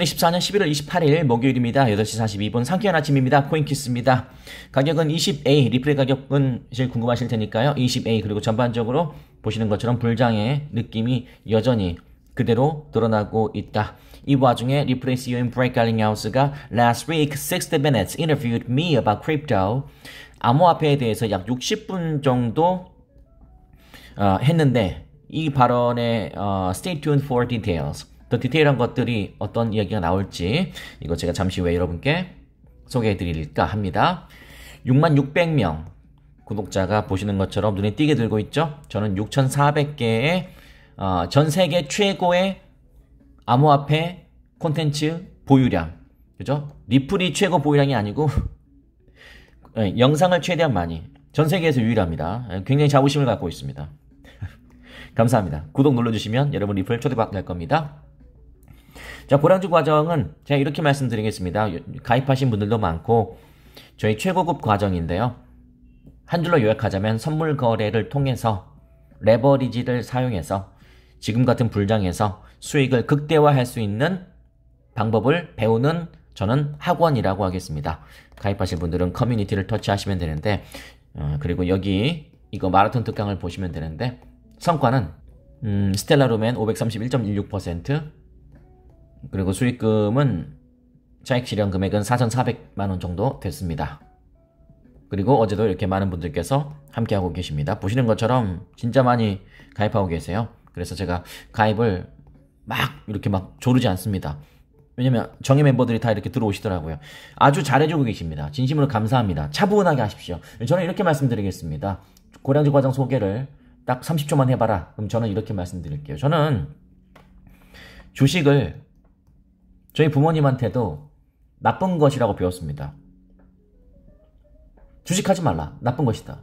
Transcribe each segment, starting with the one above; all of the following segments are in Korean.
2 0 1 4년 11월 28일 목요일입니다. 8시 42분 상쾌한 아침입니다. 코인키스입니다. 가격은 20A, 리플의 가격은 제일 궁금하실 테니까요. 20A 그리고 전반적으로 보시는 것처럼 불장의 느낌이 여전히 그대로 드러나고 있다. 이 와중에 리플레이스 요인 브레이크 갈링하우스가 Last week, 60 minutes interviewed me about crypto. 암호화폐에 대해서 약 60분 정도 어, 했는데 이 발언에 어, Stay tuned for details. 더 디테일한 것들이 어떤 이야기가 나올지 이거 제가 잠시 후에 여러분께 소개해 드릴까 합니다. 6만 600명 구독자가 보시는 것처럼 눈에 띄게 들고 있죠? 저는 6,400개의 어, 전 세계 최고의 암호화폐 콘텐츠 보유량 그죠? 리플이 최고 보유량이 아니고 네, 영상을 최대한 많이 전 세계에서 유일합니다. 예, 굉장히 자부심을 갖고 있습니다. 감사합니다. 구독 눌러주시면 여러분 리플 초대받게 할 겁니다. 자, 고량주 과정은 제가 이렇게 말씀드리겠습니다. 가입하신 분들도 많고 저희 최고급 과정인데요. 한 줄로 요약하자면 선물 거래를 통해서 레버리지를 사용해서 지금 같은 불장에서 수익을 극대화할 수 있는 방법을 배우는 저는 학원이라고 하겠습니다. 가입하신 분들은 커뮤니티를 터치하시면 되는데 어, 그리고 여기 이거 마라톤 특강을 보시면 되는데 성과는 음, 스텔라루멘 531.16% 그리고 수익금은 차익 실현 금액은 4,400만원 정도 됐습니다. 그리고 어제도 이렇게 많은 분들께서 함께하고 계십니다. 보시는 것처럼 진짜 많이 가입하고 계세요. 그래서 제가 가입을 막 이렇게 막 조르지 않습니다. 왜냐면 정의 멤버들이 다 이렇게 들어오시더라고요. 아주 잘해주고 계십니다. 진심으로 감사합니다. 차분하게 하십시오. 저는 이렇게 말씀드리겠습니다. 고량주 과정 소개를 딱 30초만 해봐라. 그럼 저는 이렇게 말씀드릴게요. 저는 주식을 저희 부모님한테도 나쁜 것이라고 배웠습니다. 주식하지 말라. 나쁜 것이다.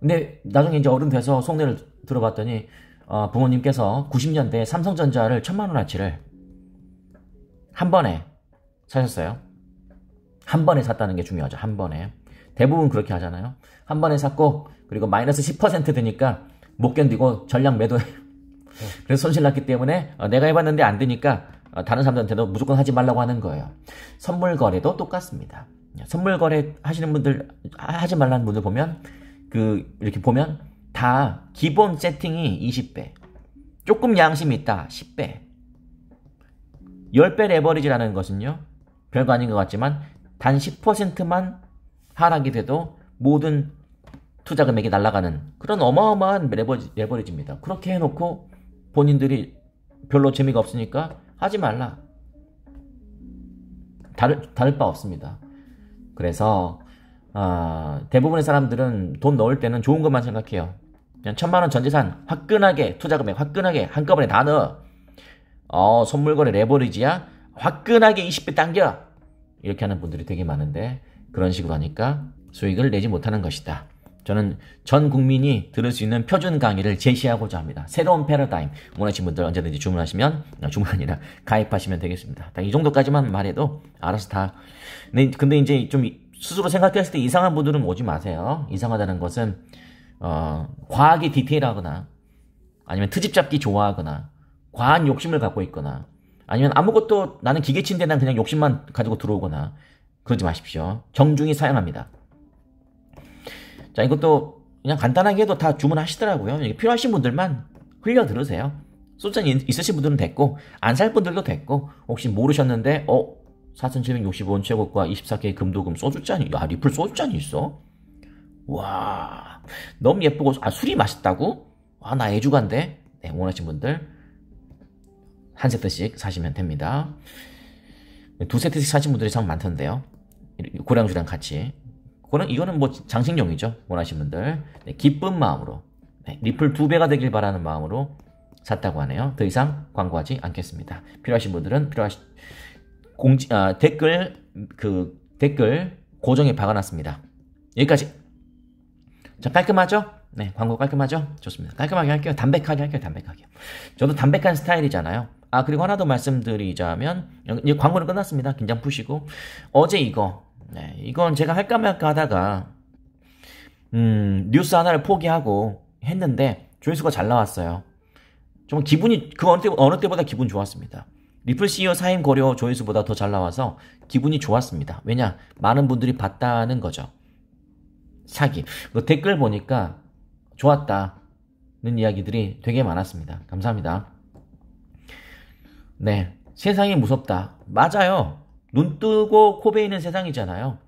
근데 나중에 이제 어른 돼서 속내를 들어봤더니 어, 부모님께서 90년대 삼성전자를 천만 원어치를 한 번에 사셨어요. 한 번에 샀다는 게 중요하죠. 한 번에. 대부분 그렇게 하잖아요. 한 번에 샀고 그리고 마이너스 10% 되니까 못 견디고 전량 매도해. 네. 그래서 손실 났기 때문에 어, 내가 해봤는데 안 되니까 어, 다른 사람들한테도 무조건 하지 말라고 하는 거예요. 선물 거래도 똑같습니다. 선물 거래 하시는 분들 하지 말라는 분들 보면 그 이렇게 보면 다 기본 세팅이 20배. 조금 양심이 있다 10배. 10배 레버리지라는 것은요. 별거 아닌 것 같지만 단 10%만 하락이 돼도 모든 투자 금액이 날아가는 그런 어마어마한 레버리, 레버리지입니다. 그렇게 해놓고 본인들이 별로 재미가 없으니까 하지 말라. 다를, 다를 바 없습니다. 그래서 어, 대부분의 사람들은 돈 넣을 때는 좋은 것만 생각해요. 그냥 천만 원 전재산 화끈하게 투자 금액 화끈하게 한꺼번에 다 넣어. 어, 선물거래 레버리지야 화끈하게 20배 당겨 이렇게 하는 분들이 되게 많은데 그런 식으로 하니까 수익을 내지 못하는 것이다. 저는 전 국민이 들을 수 있는 표준 강의를 제시하고자 합니다. 새로운 패러다임 원하시는 분들 언제든지 주문하시면 아, 주문 아니라 가입하시면 되겠습니다. 이 정도까지만 말해도 알아서 다. 네, 근데 이제 좀 스스로 생각했을 때 이상한 분들은 오지 마세요. 이상하다는 것은 어, 과학게 디테일하거나 아니면 트집 잡기 좋아하거나 과한 욕심을 갖고 있거나 아니면 아무것도 나는 기계친데 난 그냥 욕심만 가지고 들어오거나 그러지 마십시오. 정중히 사양합니다. 자, 이것도 그냥 간단하게 해도 다 주문하시더라고요. 필요하신 분들만 흘려 들으세요. 소장이 있으신 분들은 됐고, 안 살 분들도 됐고, 혹시 모르셨는데, 어, 4,765원 최고가 24K 금도금 소주잔이, 야, 리플 소주잔이 있어? 와, 너무 예쁘고, 아, 술이 맛있다고? 아, 나 애주간데? 네, 원하신 분들, 한 세트씩 사시면 됩니다. 두 세트씩 사신 분들이 참 많던데요. 고량주랑 같이. 그거는 이거는 뭐 장식용이죠. 원하시는 분들. 네, 기쁜 마음으로 네, 리플 두 배가 되길 바라는 마음으로 샀다고 하네요. 더 이상 광고하지 않겠습니다. 필요하신 분들은 필요하시 공지 아, 댓글 그 댓글 고정에 박아놨습니다. 여기까지. 자 깔끔하죠? 네 광고 깔끔하죠? 좋습니다. 깔끔하게 할게요. 담백하게 할게요. 담백하게. 저도 담백한 스타일이잖아요. 아 그리고 하나 더 말씀드리자면 이제 광고는 끝났습니다. 긴장 푸시고 어제 이거 네, 이건 제가 할까 말까 하다가 음, 뉴스 하나를 포기하고 했는데 조회수가 잘 나왔어요. 정말 기분이 그 어느, 때, 어느 때보다 기분 좋았습니다. 리플 CEO 사인 고려 조회수보다 더 잘 나와서 기분이 좋았습니다. 왜냐? 많은 분들이 봤다는 거죠. 사기. 그 댓글 보니까 좋았다는 이야기들이 되게 많았습니다. 감사합니다. 네. 세상이 무섭다. 맞아요. 눈 뜨고 코 베이는 세상이잖아요.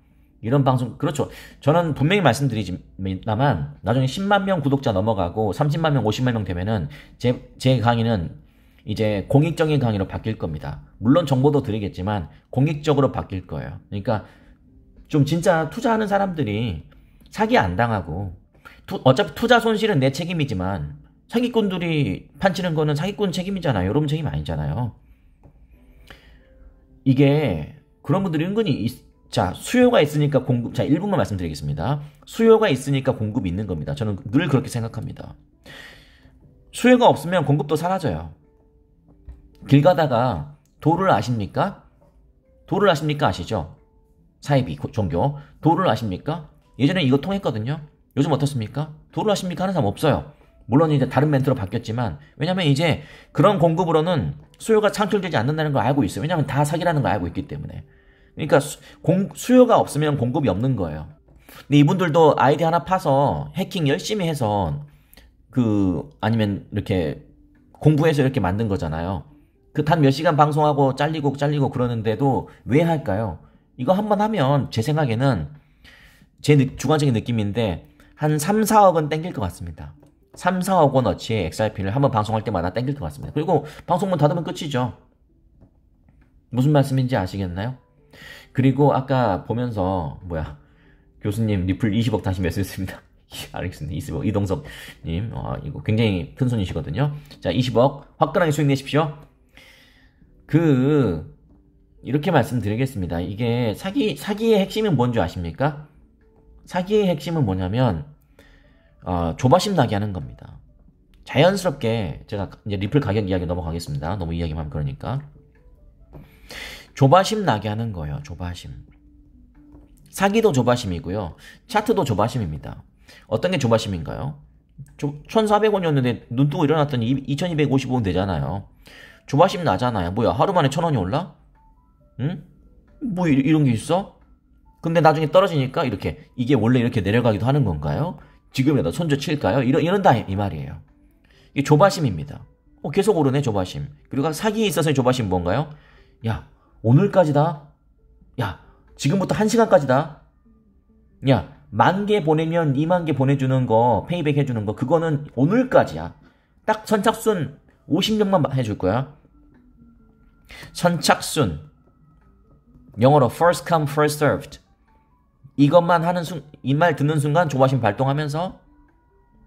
이런 방송 그렇죠. 저는 분명히 말씀드리지만 나중에 10만 명 구독자 넘어가고 30만 명, 50만 명 되면은 제 제 강의는 이제 공익적인 강의로 바뀔 겁니다. 물론 정보도 드리겠지만 공익적으로 바뀔 거예요. 그러니까 좀 진짜 투자하는 사람들이 사기 안 당하고 투, 어차피 투자 손실은 내 책임이지만 사기꾼들이 판치는 거는 사기꾼 책임이잖아요. 여러분 책임 아니잖아요. 이게 그런 분들이 은근히 있, 자 수요가 있으니까 공급 자 1분만 말씀드리겠습니다. 수요가 있으니까 공급이 있는 겁니다. 저는 늘 그렇게 생각합니다. 수요가 없으면 공급도 사라져요. 길 가다가 도를 아십니까? 도를 아십니까? 아시죠? 사이비 종교 도를 아십니까? 예전에 이거 통했거든요. 요즘 어떻습니까? 도를 아십니까? 하는 사람 없어요. 물론 이제 다른 멘트로 바뀌었지만 왜냐면 이제 그런 공급으로는 수요가 창출되지 않는다는 걸 알고 있어요. 왜냐면 다 사기라는 걸 알고 있기 때문에. 그러니까 수, 공, 수요가 없으면 공급이 없는 거예요. 근데 이분들도 아이디 하나 파서 해킹 열심히 해서 그 아니면 이렇게 공부해서 이렇게 만든 거잖아요. 그 단 몇 시간 방송하고 잘리고 잘리고 그러는데도 왜 할까요? 이거 한번 하면 제 생각에는 제 주관적인 느낌인데 한 3, 4억은 땡길 것 같습니다. 3, 4억 원어치의 XRP를 한번 방송할 때마다 땡길 것 같습니다. 그리고 방송문 닫으면 끝이죠. 무슨 말씀인지 아시겠나요? 그리고 아까 보면서 뭐야 교수님 리플 20억 다시 매수했습니다. 알겠습니다. 20억 이동섭님 어, 이거 굉장히 큰 손이시거든요. 자 20억 화끈하게 수익 내십시오. 그 이렇게 말씀드리겠습니다. 이게 사기 사기의 핵심은 뭔지 아십니까? 사기의 핵심은 뭐냐면 어, 아, 조바심 나게 하는 겁니다. 자연스럽게 제가 이제 리플 가격 이야기 넘어가겠습니다. 너무 이야기만 하면 그러니까. 조바심 나게 하는 거예요. 조바심. 사기도 조바심이고요. 차트도 조바심입니다. 어떤 게 조바심인가요? 1,400원이었는데 눈 뜨고 일어났더니 2,255원 되잖아요. 조바심 나잖아요. 뭐야 하루 만에 1,000원이 올라? 응? 뭐 이, 이런 게 있어? 근데 나중에 떨어지니까 이렇게 이게 원래 이렇게 내려가기도 하는 건가요? 지금이라도 손주 칠까요? 이런, 이런다 이 말이에요. 이게 조바심입니다. 어, 계속 오르네 조바심. 그리고 사기에 있어서의 조바심 뭔가요? 야 오늘까지다. 야 지금부터 한 시간까지다. 야만 개 보내면 2만 개 보내주는 거 페이백 해주는 거 그거는 오늘까지야. 딱 선착순 50명만 해줄 거야. 선착순 영어로 first come first served 이것만 하는 순, 이말 듣는 순간 조바심 발동하면서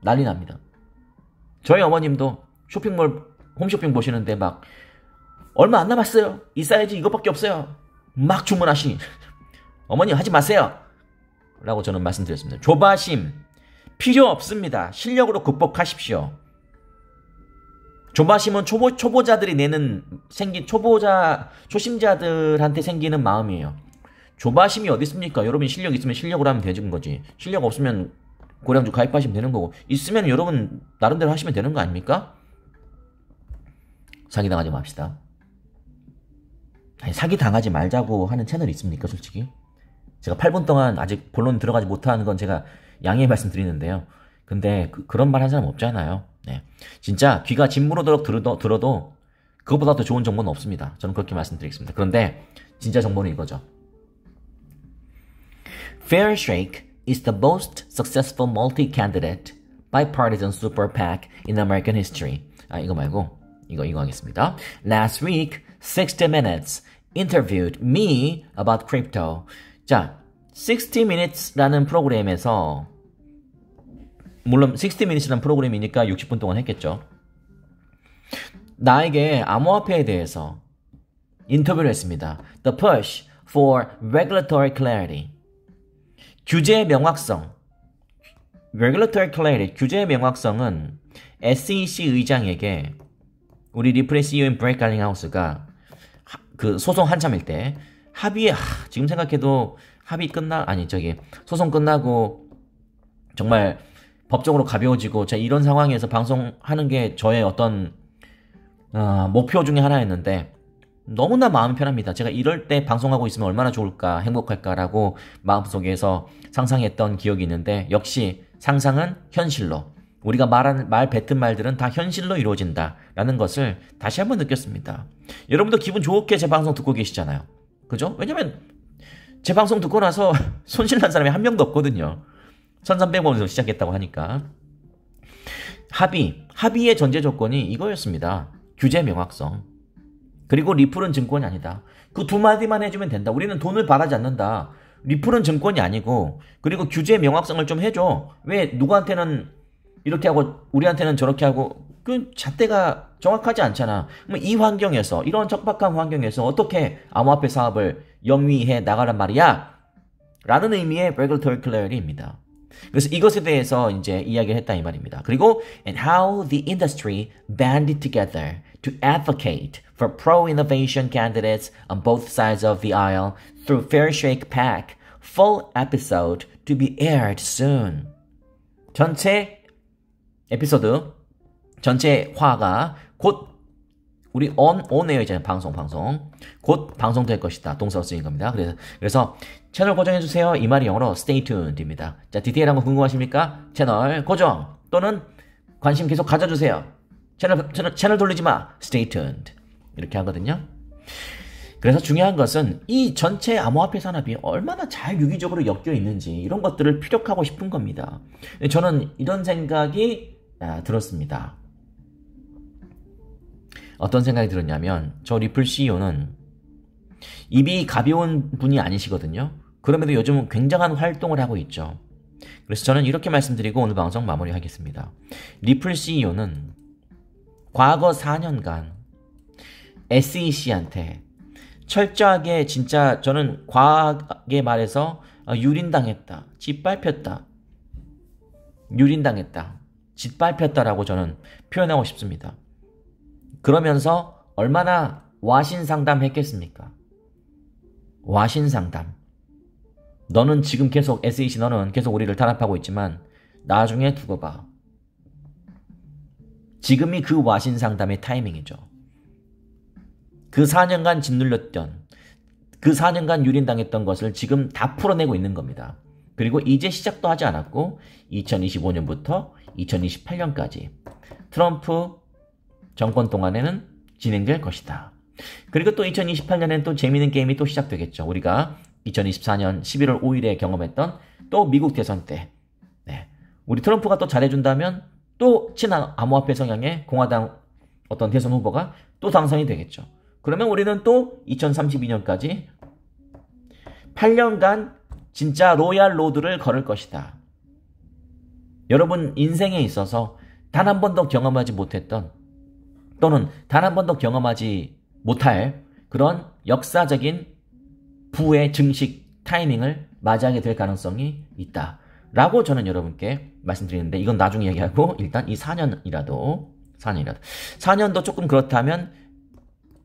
난리 납니다. 저희 어머님도 쇼핑몰, 홈쇼핑 보시는데 막, 얼마 안 남았어요. 이 사이즈 이것밖에 없어요. 막 주문하시니, 어머니 하지 마세요. 라고 저는 말씀드렸습니다. 조바심, 필요 없습니다. 실력으로 극복하십시오. 조바심은 초보, 초보자들이 내는, 생긴, 초보자, 초심자들한테 생기는 마음이에요. 조바심이 어디 있습니까? 여러분 실력 있으면 실력으로 하면 되는 거지. 실력 없으면 고량주 가입하시면 되는 거고 있으면 여러분 나름대로 하시면 되는 거 아닙니까? 사기 당하지 맙시다. 아니 사기 당하지 말자고 하는 채널 이 있습니까, 솔직히? 제가 8분 동안 아직 본론 들어가지 못하는 건 제가 양해 말씀드리는데요. 근데 그, 런말 한 사람 없잖아요. 네. 진짜 귀가 짓무르도록 들어도, 들어도 그것보다 더 좋은 정보는 없습니다. 저는 그렇게 말씀드리겠습니다. 그런데 진짜 정보는 이거죠. Fair shake is the most successful multi-candidate bipartisan super PAC in American history. 아, 이거 말고 이거 이거 하겠습니다. Last week, 60 Minutes interviewed me about crypto. 자, 60 Minutes라는 프로그램에서 물론 60 Minutes라는 프로그램이니까 60분 동안 했겠죠. 나에게 암호화폐에 대해서 인터뷰를 했습니다. The push for regulatory clarity. 규제 명확성. regulatory clarity. 규제 명확성은 SEC 의장에게 우리 리프레시 이오인 브렉 갈링하우스가 그 소송 한참일 때 합의에 하, 지금 생각해도 합의 끝나 아니 저기 소송 끝나고 정말 법적으로 가벼워지고 자 이런 상황에서 방송하는 게 저의 어떤 어, 목표 중에 하나였는데 너무나 마음 편합니다. 제가 이럴 때 방송하고 있으면 얼마나 좋을까, 행복할까라고 마음속에서 상상했던 기억이 있는데 역시 상상은 현실로 우리가 말한 말 뱉은 말들은 다 현실로 이루어진다라는 것을 다시 한번 느꼈습니다. 여러분도 기분 좋게 제 방송 듣고 계시잖아요. 그죠? 왜냐면 제 방송 듣고 나서 손실난 사람이 한 명도 없거든요. 1300원에서 시작했다고 하니까. 합의, 합의의 전제 조건이 이거였습니다. 규제 명확성. 그리고 리플은 증권이 아니다. 그 두 마디만 해주면 된다. 우리는 돈을 바라지 않는다. 리플은 증권이 아니고 그리고 규제 명확성을 좀 해줘. 왜 누구한테는 이렇게 하고 우리한테는 저렇게 하고 그 잣대가 정확하지 않잖아. 이 환경에서 이런 적박한 환경에서 어떻게 암호화폐 사업을 영위해 나가란 말이야? 라는 의미의 regulatory clarity입니다. 그래서 이것에 대해서 이제 이야기를 했다 이 말입니다. 그리고 and how the industry banded together to advocate for pro-innovation candidates on both sides of the aisle through Fair Shake Pack, full episode to be aired soon. 전체 에피소드, 전체 화가 곧 우리 on, on air 있잖아요. 방송, 방송. 곧 방송될 것이다. 동사로 쓰인 겁니다. 그래서, 그래서 채널 고정해주세요. 이 말이 영어로 stay tuned입니다. 자, 디테일한 거 궁금하십니까? 채널 고정 또는 관심 계속 가져주세요. 채널, 채널, 채널 돌리지 마. stay tuned. 이렇게 하거든요. 그래서 중요한 것은 이 전체 암호화폐 산업이 얼마나 잘 유기적으로 엮여 있는지 이런 것들을 피력하고 싶은 겁니다. 네, 저는 이런 생각이 아, 들었습니다. 어떤 생각이 들었냐면 저 리플 CEO는 입이 가벼운 분이 아니시거든요. 그럼에도 요즘은 굉장한 활동을 하고 있죠. 그래서 저는 이렇게 말씀드리고 오늘 방송 마무리하겠습니다. 리플 CEO는 과거 4년간 SEC한테 철저하게 진짜 저는 과하게 말해서 어, 유린당했다. 짓밟혔다. 유린당했다. 짓밟혔다라고 저는 표현하고 싶습니다. 그러면서 얼마나 와신상담 했겠습니까? 와신상담. 너는 지금 계속 SEC 너는 계속 우리를 탄압하고 있지만 나중에 두고 봐. 지금이 그 와신상담의 타이밍이죠. 그 4년간 짓눌렸던 그 4년간 유린당했던 것을 지금 다 풀어내고 있는 겁니다. 그리고 이제 시작도 하지 않았고 2025년부터 2028년까지 트럼프 정권 동안에는 진행될 것이다. 그리고 또 2028년엔 또 재미있는 게임이 또 시작되겠죠. 우리가 2024년 11월 5일에 경험했던 또 미국 대선 때 네. 우리 트럼프가 또 잘해준다면 또 친한 암호화폐 성향의 공화당 어떤 대선 후보가 또 당선이 되겠죠. 그러면 우리는 또 2032년까지 8년간 진짜 로얄 로드를 걸을 것이다. 여러분 인생에 있어서 단 한 번도 경험하지 못했던 또는 단 한 번도 경험하지 못할 그런 역사적인 부의 증식 타이밍을 맞이하게 될 가능성이 있다. 라고 저는 여러분께 말씀드리는데 이건 나중에 얘기하고 일단 이 4년이라도 4년이라도 4년도 조금 그렇다면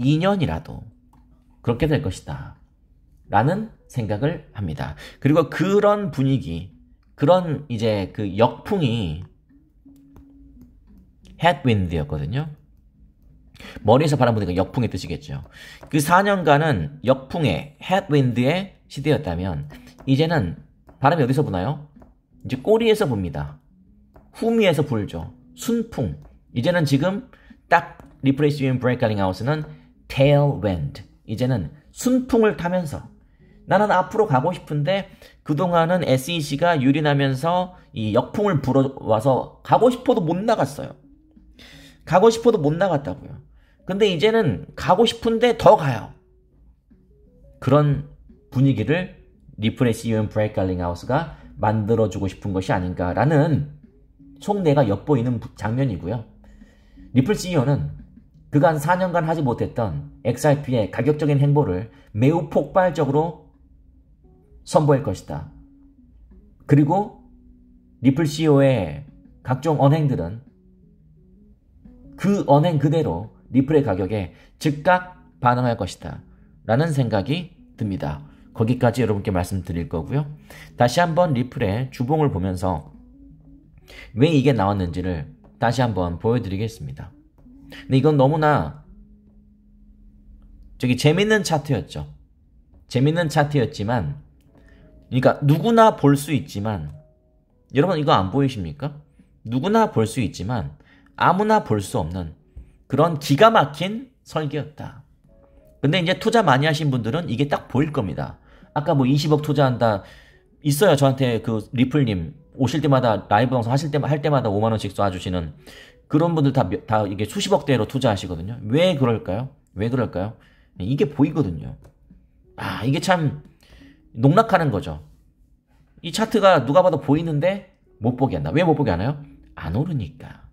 2년이라도 그렇게 될 것이다. 라는 생각을 합니다. 그리고 그런 분위기, 그런 이제 그 역풍이 헤드윈드였거든요. 머리에서 바람 부니까 역풍의 뜻이겠죠. 그 4년간은 역풍의 헤드윈드의 시대였다면 이제는 바람이 어디서 부나요? 이제 꼬리에서 봅니다. 후미에서 불죠. 순풍. 이제는 지금 딱 리프레시 윈 브레이크 링 하우스는 tailwind. 이제는 순풍을 타면서 나는 앞으로 가고 싶은데 그동안은 SEC가 유린하면서 이 역풍을 불어와서 가고 싶어도 못 나갔어요. 가고 싶어도 못 나갔다고요. 근데 이제는 가고 싶은데 더 가요. 그런 분위기를 리프레시 유엔 브레이크 갈링 하우스가 만들어주고 싶은 것이 아닌가라는 속내가 엿보이는 장면이고요. 리플 CEO는 그간 4년간 하지 못했던 XRP의 가격적인 행보를 매우 폭발적으로 선보일 것이다. 그리고 리플 CEO의 각종 언행들은 그 언행 그대로 리플의 가격에 즉각 반응할 것이다. 라는 생각이 듭니다. 거기까지 여러분께 말씀드릴 거고요. 다시 한번 리플의 주봉을 보면서 왜 이게 나왔는지를 다시 한번 보여드리겠습니다. 근데 이건 너무나 저기 재밌는 차트였죠. 재밌는 차트였지만, 그러니까 누구나 볼 수 있지만, 여러분 이거 안 보이십니까? 누구나 볼 수 있지만 아무나 볼 수 없는 그런 기가 막힌 설계였다. 근데 이제 투자 많이 하신 분들은 이게 딱 보일 겁니다. 아까 뭐 20억 투자한다 있어요 저한테 그 리플님 오실 때마다 라이브 방송 하실 때마다 할 때마다 5만 원씩 쏴주시는 그런 분들 다, 다 이게 수십억 대로 투자하시거든요. 왜 그럴까요? 왜 그럴까요? 이게 보이거든요. 아, 이게 참 농락하는 거죠. 이 차트가 누가 봐도 보이는데 못 보게 한다. 왜 못 보게 하나요? 안 오르니까.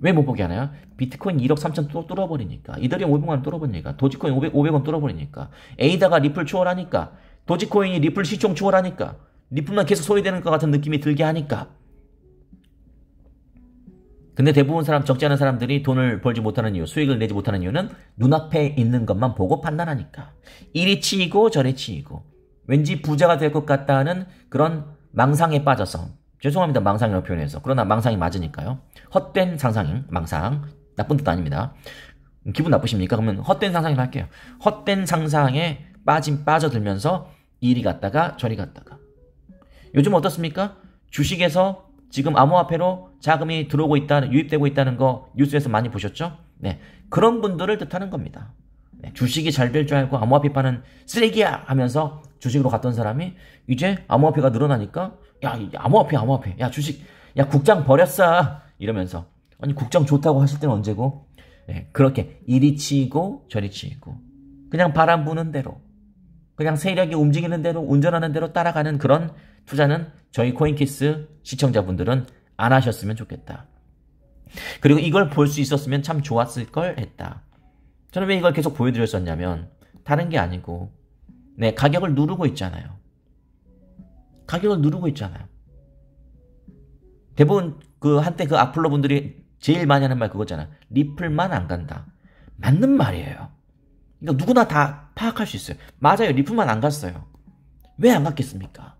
왜 못 보게 하나요? 비트코인 1억 3천 또 뚫어버리니까. 이더리움 500만원 뚫어버리니까. 도지코인 500, 500원 뚫어버리니까. 에이다가 리플 추월하니까. 도지코인이 리플 시총 추월하니까. 리플만 계속 소리되는 것 같은 느낌이 들게 하니까. 근데 대부분 사람 적지 않은 사람들이 돈을 벌지 못하는 이유, 수익을 내지 못하는 이유는 눈앞에 있는 것만 보고 판단하니까. 이리 치이고 저리 치이고. 왠지 부자가 될 것 같다는 그런 망상에 빠져서. 죄송합니다. 망상이라고 표현해서. 그러나 망상이 맞으니까요. 헛된 상상인 망상. 나쁜 뜻 아닙니다. 기분 나쁘십니까? 그러면 헛된 상상이라 할게요. 헛된 상상에 빠진 빠져들면서 이리 갔다가 저리 갔다가. 요즘 어떻습니까? 주식에서 지금 암호화폐로 자금이 들어오고 있다는 유입되고 있다는 거 뉴스에서 많이 보셨죠? 네 그런 분들을 뜻하는 겁니다. 네, 주식이 잘 될 줄 알고 암호화폐 파는 쓰레기야 하면서 주식으로 갔던 사람이 이제 암호화폐가 늘어나니까 야 암호화폐 암호화폐 야 주식 야 국장 버렸어 이러면서 아니 국장 좋다고 하실 때는 언제고 네, 그렇게 이리 치고 저리 치고 그냥 바람 부는 대로 그냥 세력이 움직이는 대로 운전하는 대로 따라가는 그런 투자는 저희 코인키스 시청자분들은 안 하셨으면 좋겠다. 그리고 이걸 볼 수 있었으면 참 좋았을 걸 했다. 저는 왜 이걸 계속 보여드렸었냐면 다른 게 아니고 네 가격을 누르고 있잖아요. 가격을 누르고 있잖아요. 대부분 그 한때 그 악플러 분들이 제일 많이 하는 말 그거잖아. 리플만 안 간다. 맞는 말이에요. 그러니까 누구나 다 파악할 수 있어요. 맞아요. 리플만 안 갔어요. 왜 안 갔겠습니까?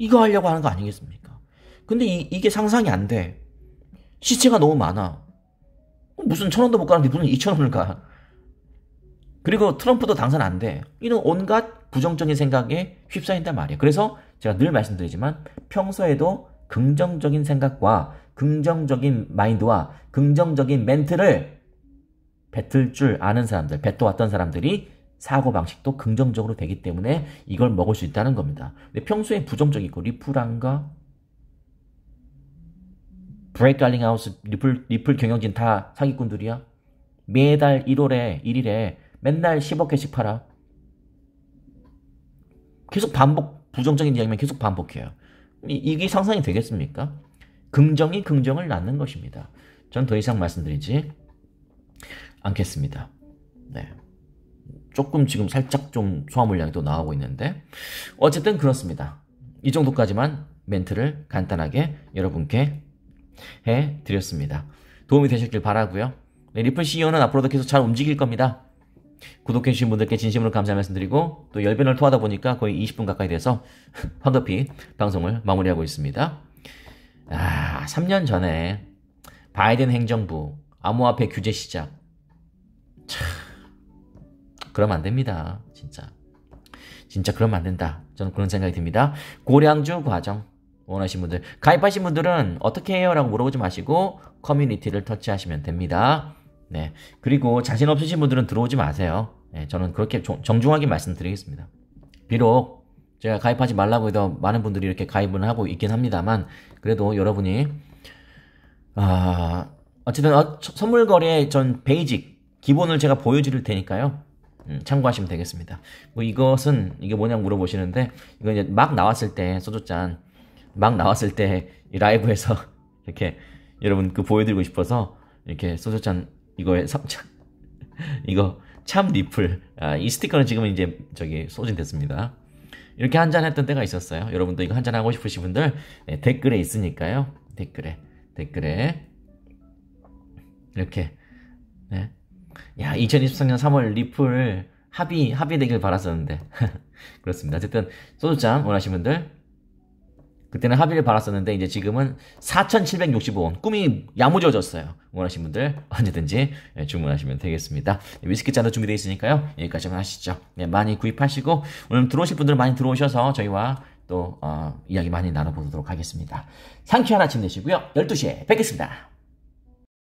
이거 하려고 하는 거 아니겠습니까? 근데 이, 게 상상이 안 돼. 시체가 너무 많아. 어, 무슨 천 원도 못 가는데 무슨 이천 원을 가. 그리고 트럼프도 당선 안 돼. 이런 온갖 부정적인 생각에 휩싸인단 말이에요. 그래서 제가 늘 말씀드리지만 평소에도 긍정적인 생각과 긍정적인 마인드와 긍정적인 멘트를 뱉을 줄 아는 사람들, 뱉어왔던 사람들이 사고 방식도 긍정적으로 되기 때문에 이걸 먹을 수 있다는 겁니다. 근데 평소에 부정적이고 리플안과 브레이크 달링하우스 리플 리플 경영진 다 사기꾼들이야. 매달 1월에 1일에 맨날 10억 개씩 팔아. 계속 반복 부정적인 이야기면 계속 반복해요. 이게 상상이 되겠습니까? 긍정이 긍정을 낳는 것입니다. 전 더 이상 말씀드리지 않겠습니다. 네. 조금 지금 살짝 좀 소화물량이 또 나오고 있는데 어쨌든 그렇습니다. 이 정도까지만 멘트를 간단하게 여러분께 해 드렸습니다. 도움이 되셨길 바라고요. 네, 리플 CEO는 앞으로도 계속 잘 움직일 겁니다. 구독해주신 분들께 진심으로 감사 말씀드리고 또 열변을 토하다 보니까 거의 20분 가까이 돼서 황급히 방송을 마무리하고 있습니다. 아, 3년 전에 바이든 행정부 암호화폐 규제 시작. 참 그러면 안 됩니다. 진짜. 진짜 그러면 안 된다. 저는 그런 생각이 듭니다. 고량주 과정 원하시는 분들 가입하신 분들은 어떻게 해요? 라고 물어보지 마시고 커뮤니티를 터치하시면 됩니다. 네. 그리고 자신 없으신 분들은 들어오지 마세요. 네, 저는 그렇게 정중하게 말씀드리겠습니다. 비록 제가 가입하지 말라고 해도 많은 분들이 이렇게 가입을 하고 있긴 합니다만 그래도 여러분이 아 어쨌든 어, 선물 거래 전 베이직 기본을 제가 보여드릴 테니까요. 예, 참고하시면 되겠습니다. 뭐 이것은 이게 뭐냐 물어보시는데 이건 이제 막 나왔을 때 소주잔 막 나왔을 때 라이브에서 이렇게 여러분 그 보여드리고 싶어서 이렇게 소주잔 이거에 섭참 이거 참 리플 아, 이 스티커는 지금은 이제 저기 소진됐습니다. 이렇게 한잔 했던 때가 있었어요. 여러분도 이거 한잔 하고 싶으신 분들 네, 댓글에 있으니까요. 댓글에 댓글에 이렇게 네. 야 2023년 3월 리플 합의 합의되길 바랐었는데 그렇습니다. 어쨌든 소주잔 원하시는 분들 그때는 합의를 바랐었는데 이제 지금은 4,765원 꿈이 야무져졌어요. 원하시는 분들 언제든지 예, 주문하시면 되겠습니다. 예, 위스키 잔도 준비되어 있으니까요. 여기까지만 하시죠. 예, 많이 구입하시고 오늘 들어오실 분들 많이 들어오셔서 저희와 또 어, 이야기 많이 나눠보도록 하겠습니다. 상쾌한 아침 되시고요. 12시에 뵙겠습니다.